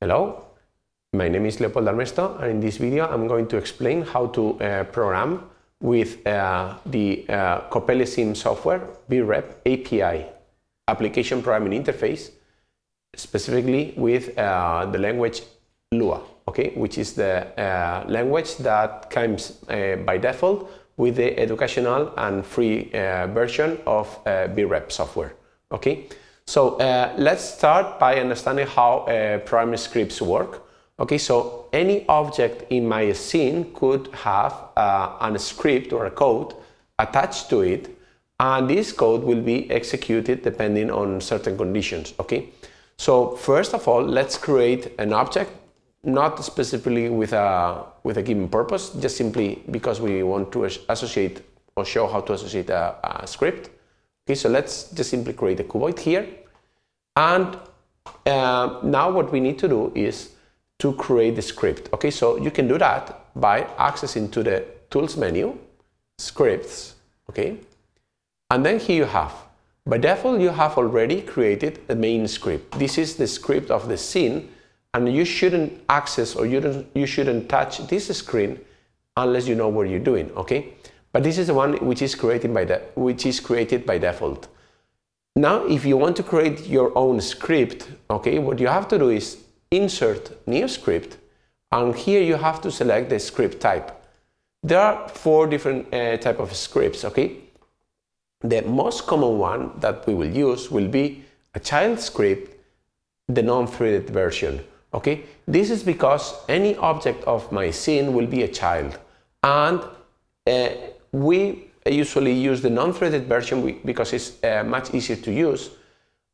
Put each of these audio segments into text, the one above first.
Hello, my name is Leopold Armesto and in this video I'm going to explain how to uh, program with uh, the uh, Sim software BREP API, Application Programming Interface, specifically with uh, the language Lua, okay, which is the uh, language that comes uh, by default with the educational and free uh, version of BREP software, okay. So uh, let's start by understanding how uh, primary scripts work. Okay, so any object in my scene could have uh, a script or a code attached to it, and this code will be executed depending on certain conditions, okay? So first of all, let's create an object, not specifically with a, with a given purpose, just simply because we want to associate or show how to associate a, a script. Okay, so let's just simply create a cuboid here. And uh, now what we need to do is to create the script. Okay, so you can do that by accessing to the tools menu, scripts, okay? And then here you have, by default, you have already created a main script. This is the script of the scene and you shouldn't access or you, don't, you shouldn't touch this screen unless you know what you're doing, okay? But this is the one which is created by, which is created by default. Now, if you want to create your own script, okay, what you have to do is insert new script, and here you have to select the script type. There are four different uh, type of scripts, okay? The most common one that we will use will be a child script, the non-threaded version, okay? This is because any object of my scene will be a child, and uh, we usually use the non-threaded version because it's uh, much easier to use.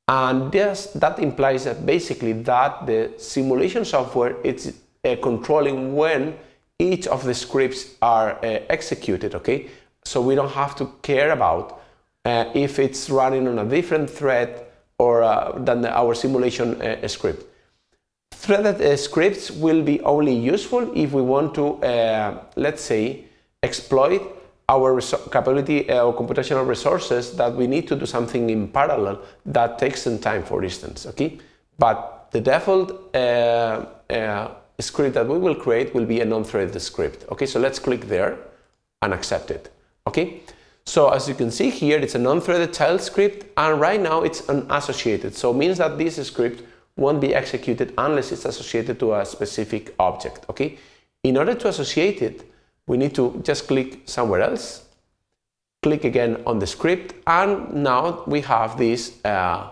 And this, that implies that basically that the simulation software is uh, controlling when each of the scripts are uh, executed, okay? So we don't have to care about uh, if it's running on a different thread or uh, than the, our simulation uh, script. Threaded scripts will be only useful if we want to, let's say, exploit our capability uh, or computational resources that we need to do something in parallel that takes some time, for instance. Okay, but the default uh, uh, script that we will create will be a non-threaded script. Okay, so let's click there and accept it. Okay, so as you can see here, it's a non-threaded child script, and right now it's unassociated. So it means that this script won't be executed unless it's associated to a specific object. Okay, in order to associate it we need to just click somewhere else, click again on the script, and now we have these uh,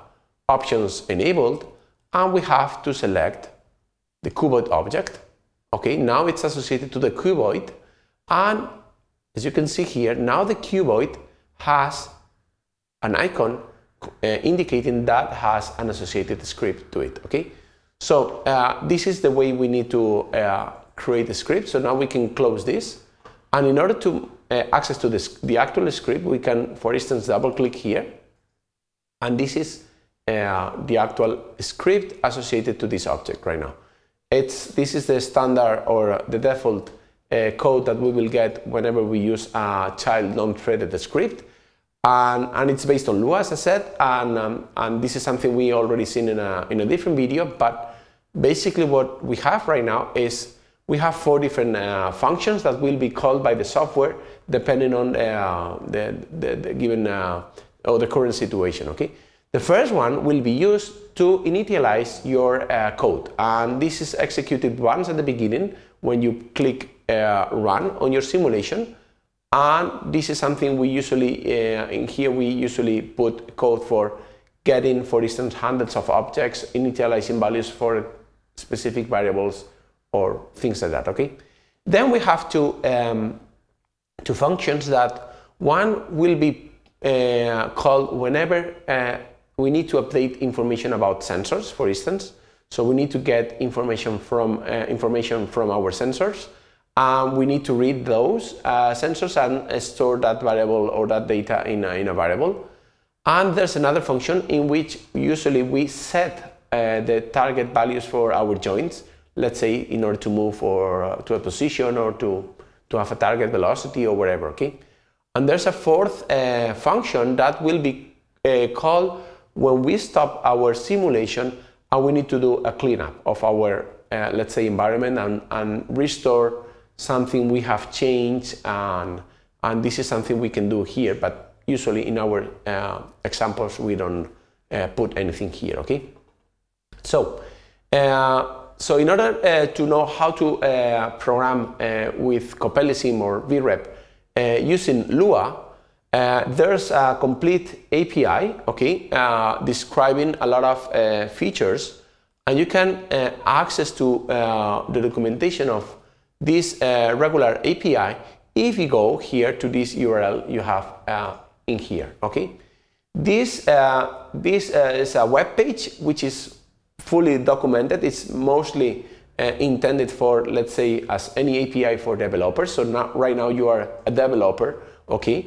options enabled, and we have to select the cuboid object. Okay, now it's associated to the cuboid, and as you can see here, now the cuboid has an icon uh, indicating that has an associated script to it, okay? So uh, this is the way we need to uh, create the script. So now we can close this. And in order to uh, access to this, the actual script, we can, for instance, double click here. And this is uh, the actual script associated to this object right now. It's, this is the standard or the default uh, code that we will get whenever we use a child non-threaded script. And, and, it's based on Lua, as I said, and, um, and this is something we already seen in a, in a different video, but basically what we have right now is we have four different uh, functions that will be called by the software depending on uh, the, the, the, given uh, or the current situation. Okay, the first one will be used to initialize your uh, code, and this is executed once at the beginning when you click uh, run on your simulation. And this is something we usually uh, in here we usually put code for getting, for instance, hundreds of objects, initializing values for specific variables or things like that, okay? Then we have two, um, two functions that one will be uh, called whenever uh, we need to update information about sensors, for instance. So we need to get information from, uh, information from our sensors. Um, we need to read those uh, sensors and store that variable or that data in a, in a variable. And there's another function in which usually we set uh, the target values for our joints let's say, in order to move or uh, to a position or to, to have a target velocity or whatever, okay? And there's a fourth uh, function that will be uh, called when we stop our simulation and we need to do a cleanup of our, uh, let's say, environment and, and restore something we have changed and, and this is something we can do here, but usually in our uh, examples we don't uh, put anything here, okay? So, uh, so in order uh, to know how to uh, program uh, with CopeliSim or VREP uh, using Lua, uh, there's a complete API, okay, describing a lot of features, and you can access to the documentation of this regular API if you go here to this URL you have in here, okay. This, this is a web page which is fully documented. It's mostly uh, intended for, let's say, as any API for developers. So now, right now you are a developer, okay?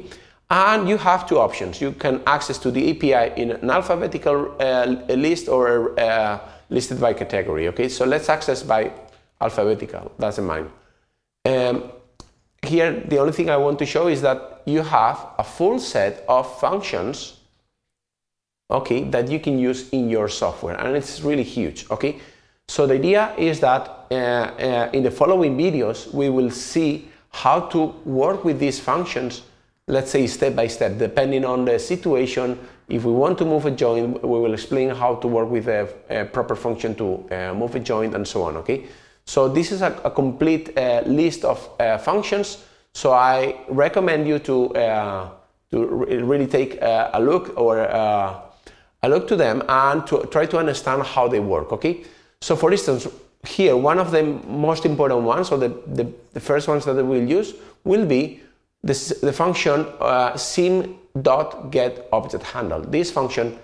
And you have two options. You can access to the API in an alphabetical uh, list or uh, listed by category, okay? So let's access by alphabetical, doesn't mind. Um, here, the only thing I want to show is that you have a full set of functions okay, that you can use in your software. And it's really huge, okay? So the idea is that uh, uh, in the following videos, we will see how to work with these functions, let's say step by step, depending on the situation. If we want to move a joint, we will explain how to work with a, a proper function to uh, move a joint and so on, okay? So this is a, a complete uh, list of uh, functions. So I recommend you to, uh, to re really take a look or I look to them and to try to understand how they work, okay? So for instance, here, one of the most important ones, or the, the, the first ones that we'll use, will be this, the function uh, sim.getObjectHandle. This function,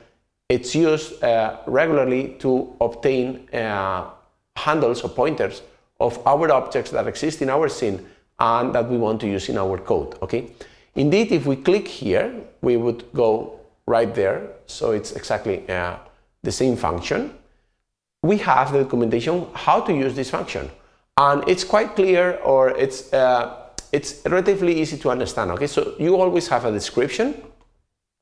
it's used uh, regularly to obtain uh, handles or pointers of our objects that exist in our scene and that we want to use in our code, okay? Indeed, if we click here, we would go right there. So it's exactly uh, the same function. We have the documentation how to use this function. And it's quite clear or it's, uh, it's relatively easy to understand. Okay, so you always have a description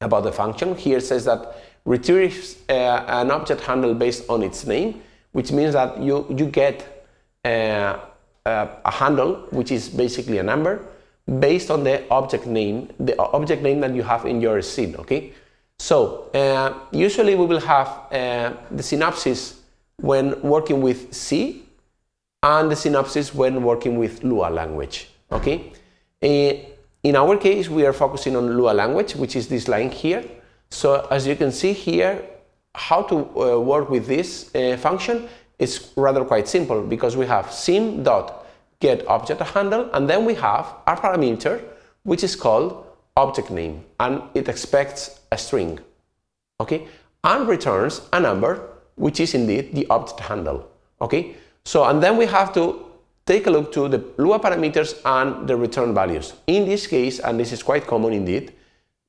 about the function. Here it says that retrieves uh, an object handle based on its name, which means that you, you get uh, uh, a handle, which is basically a number, based on the object name, the object name that you have in your scene, okay? So uh, usually we will have uh, the synapses when working with C and the synapses when working with Lua language. Okay. Uh, in our case, we are focusing on Lua language, which is this line here. So as you can see here, how to uh, work with this uh, function is rather quite simple because we have sim dot get object handle and then we have a parameter which is called object name and it expects a string, okay? And returns a number, which is indeed the object handle, okay? So, and then we have to take a look to the Lua parameters and the return values. In this case, and this is quite common indeed,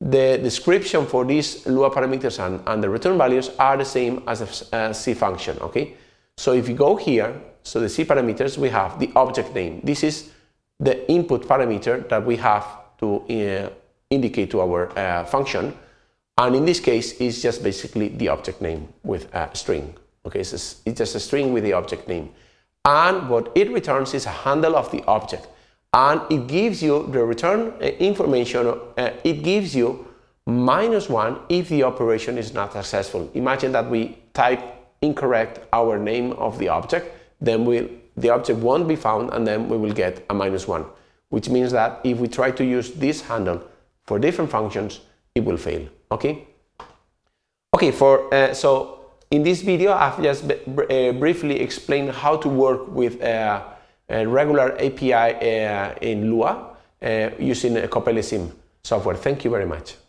the description for these Lua parameters and, and the return values are the same as a, a uh, C function, okay? So if you go here, so the C parameters, we have the object name. This is the input parameter that we have to uh, indicate to our uh, function. And in this case, it's just basically the object name with a string. Okay, it's just, it's just a string with the object name. And what it returns is a handle of the object. And it gives you the return uh, information, uh, it gives you minus one if the operation is not successful. Imagine that we type incorrect our name of the object, then we'll, the object won't be found and then we will get a minus one, which means that if we try to use this handle for different functions, it will fail, okay? Okay, for, uh, so in this video, I've just uh, briefly explained how to work with uh, a regular API uh, in Lua uh, using a Copelism software. Thank you very much.